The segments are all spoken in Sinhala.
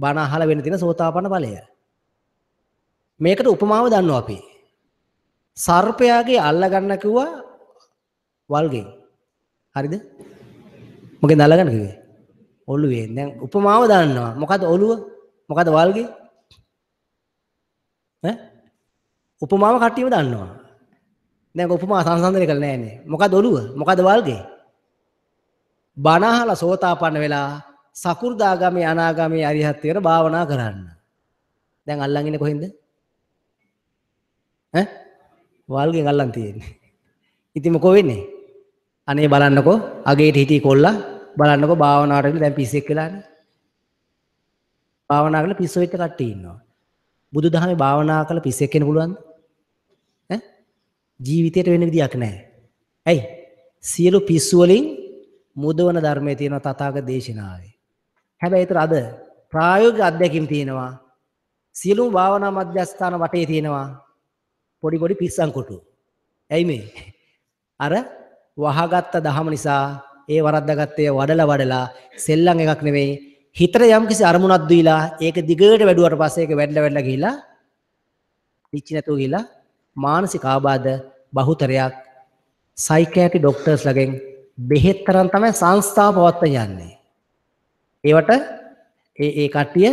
බණ අහලා වෙන තියෙන සෝතාපන්න ඵලය. මේකට උපමාව දන්නවා අපි. සර්පයාගේ අල්ල ගන්න කිව්වා වල්ගෙන්. හරිද? මොකෙන්ද අල්ල ගන්න කිව්වේ? ඔළුවෙන්. දැන් උපමාව දන්නවා. මොකද ඔළුව? මොකද වල්ගේ? ඈ? උපමාව කට්ටියම දන්නවා. දැන් උපමා සංසන්දනය කළ නෑනේ. මොකද ඔළුව? මොකද වල්ගේ? බණ අහලා සෝතාපන්න වෙලා සකුර්දාගාමී අනාගාමී අරිහත්ත්වයට භාවනා කරන්න. දැන් අල්ලන් ඉන්නේ කොහෙන්ද? ඈ? වල්ගෙන් අල්ලන් තියෙන්නේ. ඉතින් මොකෝ වෙන්නේ? අනේ බලන්නකෝ අගේට හිටි කොල්ලා බලන්නකෝ භාවනාවට ගිහින් දැන් පිස්සෙක් වෙලානේ. භාවනා කරලා පිස්සු වෙච්ච කට්ටිය ඉන්නවා. බුදුදහමේ භාවනා කරලා පිස්සෙක් වෙන්න පුළුවන්ද? ඈ? ජීවිතේට වෙන විදියක් නැහැ. ඇයි? සියලු පිස්සු වලින් මුදවන ධර්මයේ තියෙන තථාගත දේශනාවේ. හැබැයි ඒතර අද ප්‍රායෝගික අත්දැකීම් තියෙනවා. සියලුම භාවනා මධ්‍යස්ථාන වටේ තියෙනවා පොඩි පොඩි පිස්සන් කොටු. ඇයි මේ? අර වහගත්ත දහම නිසා ඒ වරද්දාගත්තේ වඩලා වඩලා සෙල්ලම් එකක් නෙමෙයි හිතට යම්කිසි අරමුණක් දීලා ඒක දිගට වැඩුවාට පස්සේ ඒක වැඩලා වැඩලා ගිහිලා පිච්චි නැතුව ගිහිලා මානසික ආබාධ බහුතරයක් සයිකියාටි ડોක්ටර්ස් ළඟෙන් බෙහෙත් තරම් තමයි සංස්ථාව පවත්වා යන්නේ. ඒවට ඒ ඒ කට්ටිය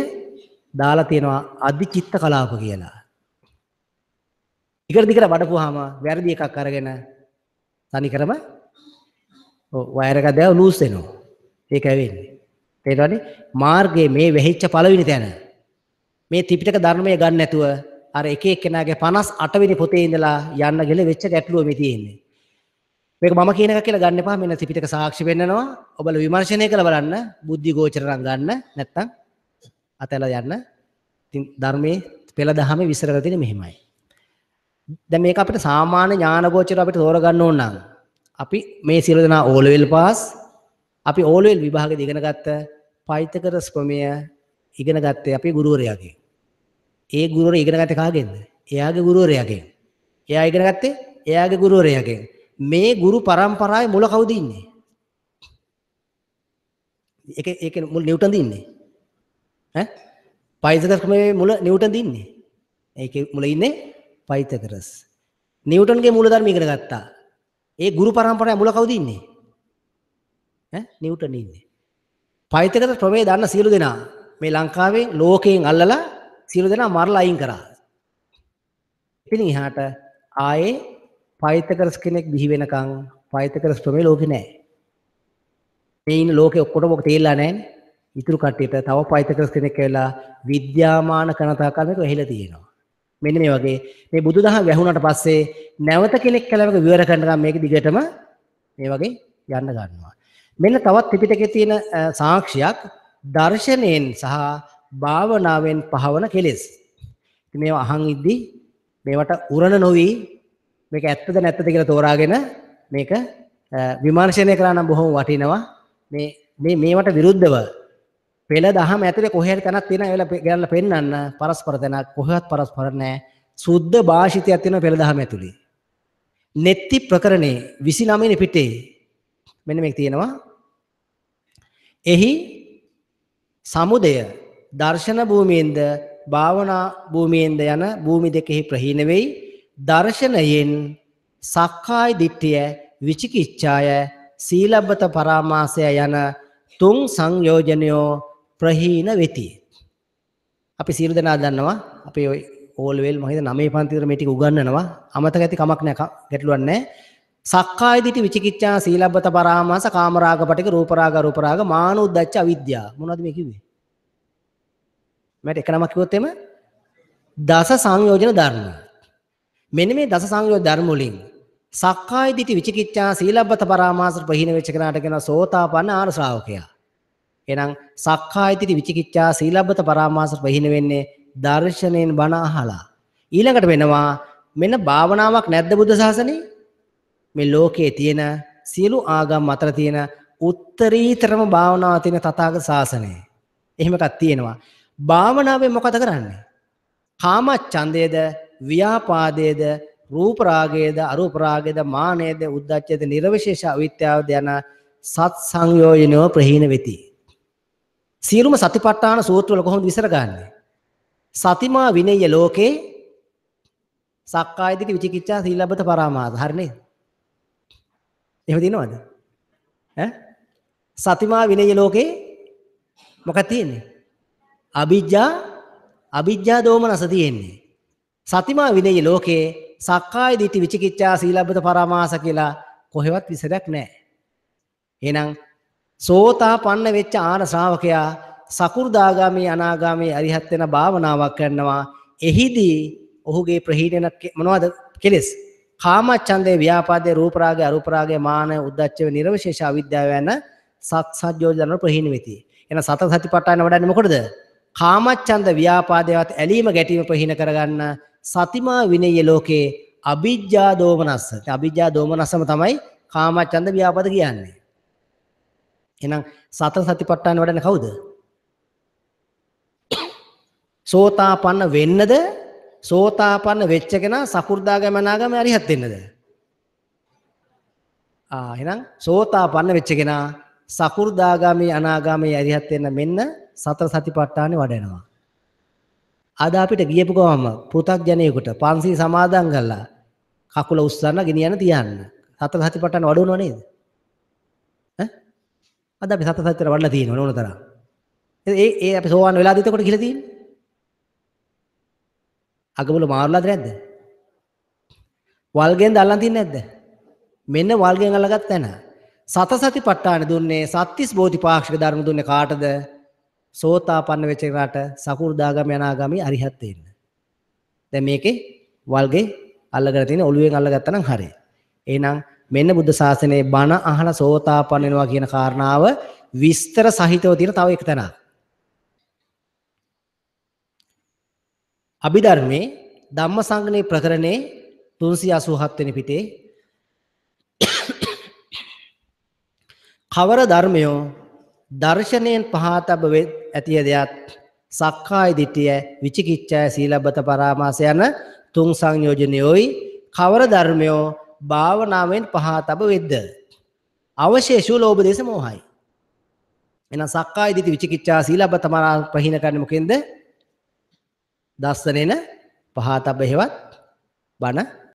දාලා තියෙනවා අධිචිත්ත කලාප කියලා. ටිකට ටිකට වඩපුවාම වැරදි එකක් අරගෙන තනිකරම ඔව් වයර් එක දැව ලූස් වෙනවා. ඒක ඇවෙන්නේ. තේරෙනවනේ? මාර්ගයේ මේ වෙහිච්ච පළවෙනි තැන. මේ ත්‍රිපිටක ධර්මය ගන්න නැතුව අර එක එක්කෙනාගේ 58 වෙනි පොතේ ඉඳලා යන්න ගිහලා වෙච්ච ගැටලුව මේ තියෙන්නේ. මේක මම කියන එක කියලා ගන්න එපා මෙන්න ත්‍රිපිටක සාක්ෂි වෙන්නනවා ඔබල විමර්ශනය කරලා බලන්න බුද්ධි ගෝචර නම් ගන්න නැත්තම් අතහැලා යන්න ඉතින් ධර්මයේ පෙළ දහමේ විස්තර කරලා තියෙන්නේ මෙහෙමයි දැන් මේක අපිට සාමාන්‍ය ඥාන ගෝචර අපිට තෝරගන්න ඕන නම් අපි මේ සියලු දෙනා ඕ ලෙවල් පාස් අපි ඕ ලෙවල් විභාගෙදී ඉගෙන ගත්ත පයිතකරස් ප්‍රමේය ඉගෙන ගත්තේ අපේ ගුරුවරයාගෙන් ඒ ගුරුවරයා ඉගෙන ගත්තේ කාගෙන්ද එයාගේ ගුරුවරයාගෙන් එයා ඉගෙන ගත්තේ එයාගේ ගුරුවරයාගෙන් මේ ගුරු પરම්පරාවේ මුල කවුද ඉන්නේ? ඒක ඒක මුල නිව්ටන් දින්නේ. ඈ? පයිතගරස් ක්‍රමයේ මුල නිව්ටන් දින්නේ. ඒකේ මුල ඉන්නේ පයිතගරස්. නිව්ටන්ගේ මූල ධර්ම ඉගෙන ගත්තා. ඒ ගුරු પરම්පරාවේ මුල කවුද ඉන්නේ? ඈ? නිව්ටන් ඉන්නේ. පයිතගරස් ක්‍රමයේ දන්න සියලු දෙනා මේ ලංකාවේ ලෝකයෙන් අල්ලලා සියලු දෙනා මරලා අයින් කරා. ඉතින් එහාට ආයේ පයිතකරස් කෙනෙක් බිහි වෙනකන් පයිතකරස් ප්‍රමේ ලෝකෙ නෑ. මේ ඉන්න ලෝකෙ ඔක්කොටම ඔක තේරලා නැහැ. ඉතුරු කට්ටියට තව පයිතකරස් කෙනෙක් කියලා විද්‍යාමාන කනතා කරනක වෙහෙලා තියෙනවා. මෙන්න මේ වගේ මේ බුදුදහම වැහුණාට පස්සේ නැවත කෙනෙක් කලවක විවර කරනකම් මේක දිගටම මේ වගේ යන්න ගන්නවා. මෙන්න තවත් ත්‍රිපිටකයේ තියෙන සාක්ෂියක් දර්ශනයෙන් සහ භාවනාවෙන් පහවන කෙලෙස්. ඉතින් මේවා අහන් ඉද්දි මේවට උරණ නොවි මේක ඇත්තද නැත්තද කියලා තෝරාගෙන මේක විමර්ශනය කරා නම් බොහොම වටිනවා. මේ මේ මේවට විරුද්ධව පෙළ දහම ඇතුලේ කොහේ හරි තැනක් තියෙනවා ඒවල ගලලා පෙන්වන්න පරස්පර තැනක් කොහෙවත් පරස්පර නැහැ. සුද්ධ භාෂිතයක් තියෙනවා පෙළ දහම ඇතුලේ. netti ප්‍රකරණේ 29 වෙනි පිටේ මෙන්න මේක තියෙනවා. එහි සමුදය දර්ශන භූමියෙන්ද භාවනා භූමියෙන්ද යන භූමි දෙකෙහි ප්‍රහීන වෙයි. දර්ශනයෙන් සක්කාය දිට්ඨිය විචිකිච්ඡාය සීලබ්බත පරාමාසය යන තුන් සංයෝජනයෝ ප්‍රහීන වෙති. අපි සියලු දෙනා දන්නවා අපි ওই ඕල්වෙල් මම හිතන 9 පන්තිවල මේ ටික උගන්වනවා. අමතක ඇති කමක් නැහැ. ගැටලුවක් නැහැ. සක්කාය දිටි විචිකිච්ඡා සීලබ්බත පරාමාස කාමරාග පටික රූපරාග රූපරාග මාන උද්දච්ච අවිද්‍යාව. මොනවද මේ කිව්වේ? මට එක නමක් කිව්වොත් එම දස සංයෝජන ධර්ම. මෙන්න මේ දස සංයෝජ ධර්ම වලින් සක්කාය දිටි විචිකිච්ඡා සීලබ්බත පරාමාසට ප්‍රහීන වෙච්ච කෙනාට කියන සෝතාපන්න ආර ශ්‍රාවකයා. එහෙනම් සක්කාය දිටි විචිකිච්ඡා සීලබ්බත පරාමාසට ප්‍රහීන වෙන්නේ දර්ශනෙන් බණ අහලා. ඊළඟට වෙනවා මෙන්න භාවනාවක් නැද්ද බුද්ධ ශාසනේ? මේ ලෝකයේ තියෙන සියලු ආගම් අතර තියෙන උත්තරීතරම භාවනාව තියෙන තථාගත ශාසනය. එහෙම එකක් තියෙනවා. භාවනාවේ මොකද කරන්නේ? කාමච්ඡන්දයේද ව්‍යාපාදයේද රූප රාගයේද අරූප රාගයේද මානයේද උද්දච්චයේද නිර්විශේෂ අවිද්‍යාවද යන සත් සංයෝජනෝ ප්‍රහීන වෙති. සියලුම සතිපට්ඨාන සූත්‍රවල කොහොමද විසර ගන්නෙ? සතිමා විනය ලෝකේ සක්කාය දිට්ඨි විචිකිච්ඡා සීලබ්බත පරාමාස. හරි නේද? එහෙම දිනවද? ඈ? සතිමා විනය ලෝකේ මොකක්ද තියෙන්නේ? අවිජ්ජා අවිජ්ජා දෝමනස තියෙන්නේ. සතිමා විනයේ ලෝකේ සක්කාය දිටි විචිකිච්ඡා සීලබ්බත පරාමාස කියලා කොහෙවත් විසදක් නැහැ. එහෙනම් සෝතාපන්න වෙච්ච ආන ශ්‍රාවකයා සකු르දාගාමී අනාගාමී අරිහත් වෙන භාවනාවක් කරනවා. එහිදී ඔහුගේ ප්‍රහීනන මොනවද කෙලෙස්? කාමච්ඡන්දේ ව්‍යාපාදේ රූපරාගේ අරූපරාගේ මාන උද්දච්ච නිර්වශේෂ අවිද්‍යාව යන සත්සජ්ජෝජන ප්‍රහීන වෙති. එන සත සතිපට්ඨාන වඩන්නේ මොකටද? කාමච්ඡන්ද ව්‍යාපාදේවත් ඇලීම ගැටීම ප්‍රහීන කරගන්න සතිමා විනය ලෝකේ අභිජ්ජා දෝමනස්ස. අභිජ්ජා දෝමනස්සම තමයි කාමච්ඡන්ද ව්‍යාපද කියන්නේ. එහෙනම් සතර සතිපට්ඨාන වඩන්නේ කවුද? සෝතාපන්න වෙන්නද? සෝතාපන්න වෙච්ච කෙනා සකු르දාගම නාගම අරිහත් වෙන්නද? ආ එහෙනම් සෝතාපන්න වෙච්ච කෙනා සකු르දාගාමී අනාගාමී අරිහත් වෙන්න මෙන්න සතර සතිපට්ඨානේ වඩනවා. අද අපිට ගියපු ගමම පෘථග්ජනයෙකුට 500 සමාදන් කළා. කකුල උස්සන්න ගෙනියන්න තියන්න. සතර සතිපට්ඨාන වඩවනව නේද? ඈ? අද අපි සතර සතිපට්ඨාන වඩලා තියෙනවා නෝන තරම්. ඒ ඒ අපි සෝවාන් වෙලාද එතකොට ගිහලා තියෙන්නේ? අගමුල මාරලාද නැද්ද? වල්ගෙන් දල්ලන් තින්නේ නැද්ද? මෙන්න වල්ගෙන් අල්ලගත් තැන. සත සතිපට්ඨාන දුන්නේ සත්‍තිස් බෝධිපාක්ෂික ධර්ම දුන්නේ කාටද? සෝතාපන්න වෙච්ච එකට සකු르දාගම යනාගාමි අරිහත් වෙන්න. දැන් මේකේ වල්ගේ අල්ලගෙන තියෙන ඔළුවෙන් අල්ලගත්තා නම් හරි. එහෙනම් මෙන්න බුද්ධ ශාසනයේ බණ අහන සෝතාපන්න වෙනවා කියන කාරණාව විස්තර සහිතව තියෙන තව එක තැනක්. අභිධර්මයේ ධම්මසංගණේ ප්‍රකරණේ 387 වෙනි පිටේ කවර ධර්මයෝ දර්ශනයෙන් පහතබ ඇතිය දෙයත් සක්කාය දිටිය විචිකිච්ඡය සීලබ්බත පරාමාස යන තුන් සංයෝජනයෝයි කවර ධර්මයෝ භාවනාවෙන් පහතබ වෙද්ද අවශේෂෝ ලෝභ දේශ මොහයි එහෙනම් සක්කාය දිටි විචිකිච්ඡා සීලබ්බත පරාමාස ප්‍රහින කරන්නේ මොකෙන්ද දස්සනෙන පහතබ හේවත් බණ